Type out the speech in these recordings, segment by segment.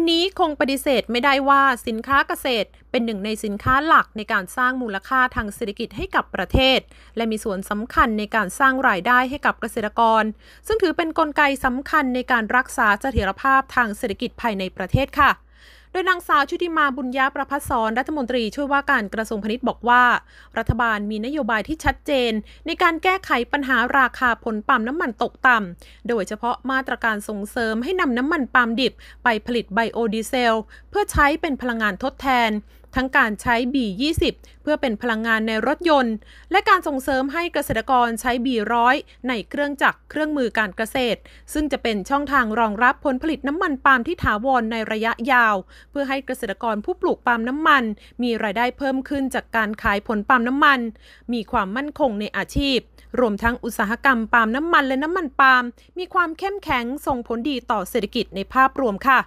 วันนี้ คงปฏิเสธไม่ได้ว่าสินค้าเกษตรเป็นหนึ่งในสินค้าหลักในการสร้างมูลค่าทางเศรษฐกิจให้กับประเทศ และมีส่วนสำคัญในการสร้างรายได้ให้กับเกษตรกร ซึ่งถือเป็นนกลไกสำคัญในการรักษาเสถียรภาพทางเศรษฐกิจ ภายในประเทศค่ะโดยนางสาวชุติมาบุญญาประพัสรรัฐมนตรีช่วยว่าการกระทรวงพาณิชย์บอกว่า รัฐบาลมีนโยบายที่ชัดเจน ในการแก้ไขปัญหาราคาผลปั์มน้ำมันตกต่ำ โดยเฉพาะมาตรการส่งเสริมให้นำน้ำมันปาล์มดิบไปผลิตไบโอดีเซล เพื่อใช้เป็นพลังงานทดแทนทั้งการใช้ B20 เพื่อเป็นพลังงานในรถยนต์ และการส่งเสริมให้เกษตรกรใช้ B100 ในเครื่องจักรเครื่องมือการเกษตร ซึ่งจะเป็นช่องทางรองรับผลผลิตน้ำมันปาล์มที่ถาวรในระยะยาว เพื่อให้เกษตรกรผู้ปลูกปาล์มน้ำมัน มีรายได้เพิ่มขึ้นจากการขายผลปาล์มน้ำมัน มีความมั่นคงในอาชีพ รวมทั้งอุตสาหกรรมปาล์มน้ำมันและน้ำมันปาล์ม มีความเข้มแข็งส่งผลดีต่อเศรษฐกิจในภาพรวมค่ะ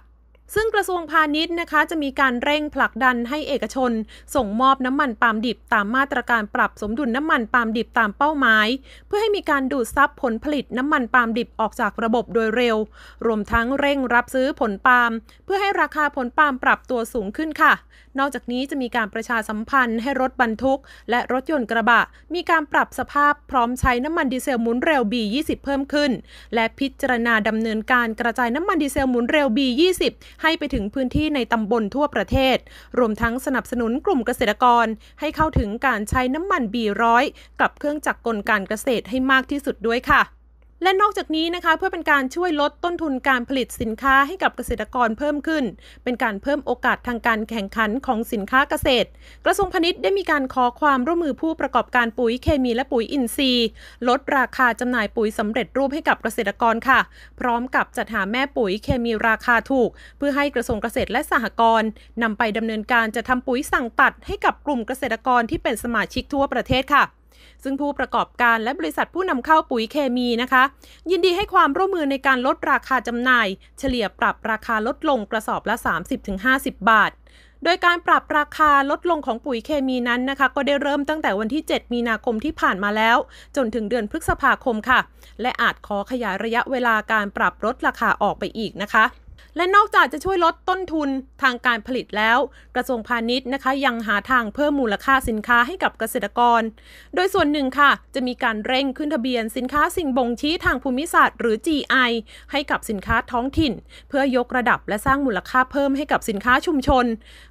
ซึ่งกระทรวงพาณิชย์นะคะจะมีการเร่งผลักดันให้เอกชน ส่งมอบน้ำมันปาล์มดิบตามมาตรการปรับสมดุลน้ำมันปาล์มดิบตามเป้าหมาย เพื่อให้มีการดูดซับผลผลิตน้ำมันปาล์มดิบออกจากระบบโดยเร็ว รวมทั้งเร่งรับซื้อผลปาล์มเพื่อให้ราคาผลปาล์มปรับตัวสูงขึ้นค่ะ นอกจากนี้จะมีการประชาสัมพันธ์ให้รถบรรทุก และรถยนต์กระบะมีการปรับสภาพพร้อมใช้น้ำมันดีเซลหมุนเร็ว B20 เพิ่มขึ้นและพิจารณาดำเนินการกระจายน้ำมันดีเซลหมุนเร็ว B20 ให้ไปถึงพื้นที่ในตำบลทั่วประเทศ รวมทั้งสนับสนุนกลุ่มเกษตรกร ให้เข้าถึงการใช้น้ำมันบีร้อย กับเครื่องจักรกลการเกษตรให้มากที่สุดด้วยค่ะและนอกจากนี้นะคะเพื่อเป็นการช่วยลดต้นทุนการผลิตสินค้าให้กับเกษตรกรเพิ่มขึ้น เป็นการเพิ่มโอกาสทางการแข่งขันของสินค้าเกษตร กระทรวงพาณิชย์ได้มีการขอความร่วมมือผู้ประกอบการปุ๋ยเคมีและปุ๋ยอินทรีย์ ลดราคาจำหน่ายปุ๋ยสำเร็จรูปให้กับเกษตรกรค่ะพร้อมกับจัดหาแม่ปุ๋ยเคมีราคาถูก เพื่อให้กระทรวงเกษตรและสหกรณ์นำไปดำเนินการจะทำปุ๋ยสั่งตัด ให้กับกลุ่มเกษตรกรที่เป็นสมาชิกทั่วประเทศค่ะซึ่งผู้ประกอบการและบริษัทผู้นำเข้าปุ๋ยเคมีนะคะ ยินดีให้ความร่วมมือในการลดราคาจำหน่าย เฉลี่ยปรับราคาลดลงกระสอบละ 30-50 บาท โดยการปรับราคาลดลงของปุ๋ยเคมีนั้นนะคะ ก็ได้เริ่มตั้งแต่วันที่ 7 มีนาคมที่ผ่านมาแล้ว จนถึงเดือนพฤษภาคมค่ะ และอาจขอขยายระยะเวลาการปรับลดราคาออกไปอีกนะคะและนอกจากจะช่วยลดต้นทุนทางการผลิตแล้ว กระทรวงพาณิชย์นะคะ ยังหาทางเพิ่มมูลค่าสินค้าให้กับเกษตรกร โดยส่วนหนึ่งค่ะจะมีการเร่งขึ้นทะเบียนสินค้าสิ่งบ่งชี้ทางภูมิศาสตร์หรือ GI ให้กับสินค้าท้องถิ่น เพื่อยกระดับและสร้างมูลค่าเพิ่มให้กับสินค้าชุมชน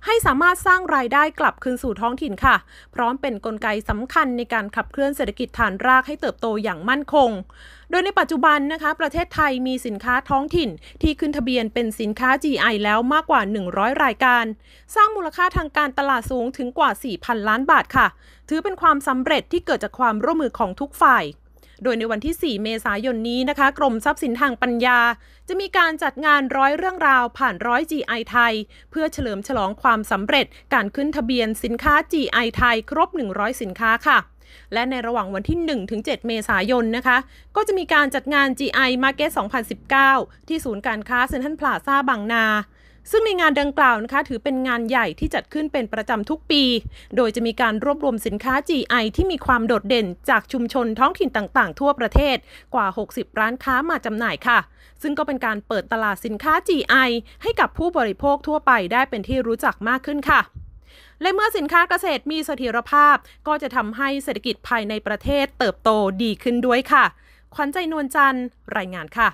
ให้สามารถสร้างรายได้กลับคืนสู่ท้องถิ่นค่ะพร้อมเป็นนกลไกสำคัญ ในการขับเคลื่อนเศรษฐกิจฐานรากให้เติบโตอย่างมั่นคงโดยในปัจจุบันนะคะประเทศไทยมีสินค้าท้องถิ่นที่ขึ้นทะเบียนเป็นสินค้า GI แล้วมากกว่า 100 รายการ สร้างมูลค่าทางการตลาดสูงถึงกว่า 4,000 ล้านบาทค่ะ ถือเป็นความสำเร็จที่เกิดจากความร่วมมือของทุกฝ่าย โดยในวันที่ 4 เมษายนนี้นะคะกรมทรัพย์สินทางปัญญา จะมีการจัดงานร้อยเรื่องราวผ่านร้อย GI ไทยเพื่อเฉลิมฉลองความสำเร็จ การขึ้นทะเบียนสินค้า GI ไทยครบ 100 สินค้าค่ะและในระหว่างวันที่ 1-7 เมษายนนะคะ ก็จะมีการจัดงาน GI Market 2019 ที่ศูนย์การค้าเซ็นทรัลพลาซ่าบางนา ซึ่งในงานดังกล่าวนะคะถือเป็นงานใหญ่ที่จัดขึ้นเป็นประจำทุกปี โดยจะมีการรวบรวมสินค้า GI ที่มีความโดดเด่นจากชุมชนท้องถิ่นต่างๆ ทั่วประเทศกว่า 60 ร้านค้ามาจำหน่ายค่ะ ซึ่งก็เป็นการเปิดตลาดสินค้า GI ให้กับผู้บริโภคทั่วไปได้เป็นที่รู้จักมากขึ้นค่ะและเมื่อสินค้าเกษตรมีเสถียรภาพก็จะทำให้เศรษฐกิจภายในประเทศเติบโตดีขึ้นด้วยค่ะ ขวัญใจนวลจันทร์รายงานค่ะ